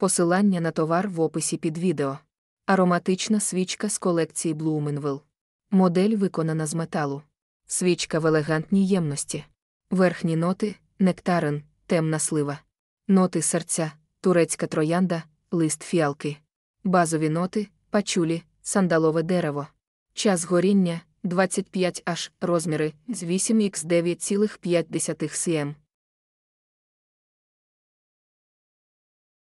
Посилання на товар в описі під відео. Ароматична свічка з колекції Блуменвилл. Модель виконана з металу. Свічка в елегантній ємності. Верхні ноти нектарин, темна слива. Ноти серця, турецька троянда, лист фіалки. Базові ноти пачулі, сандалове дерево. Час горіння 25 аж розміри з 8х9,5 см.